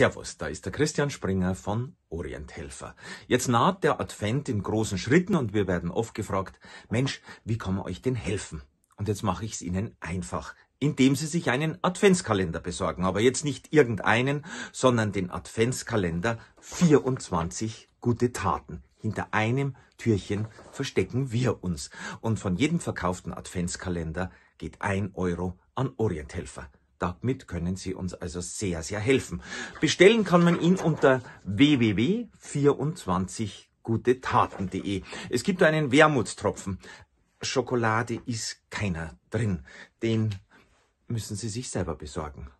Servus, da ist der Christian Springer von Orienthelfer. Jetzt naht der Advent in großen Schritten und wir werden oft gefragt, Mensch, wie kann man euch denn helfen? Und jetzt mache ich es Ihnen einfach, indem Sie sich einen Adventskalender besorgen, aber jetzt nicht irgendeinen, sondern den Adventskalender 24 gute Taten. Hinter einem Türchen verstecken wir uns. Und von jedem verkauften Adventskalender geht ein Euro an Orienthelfer. Damit können Sie uns also sehr, sehr helfen. Bestellen kann man ihn unter www.24gutetaten.de. Es gibt einen Wermutstropfen. Schokolade ist keiner drin. Den müssen Sie sich selber besorgen.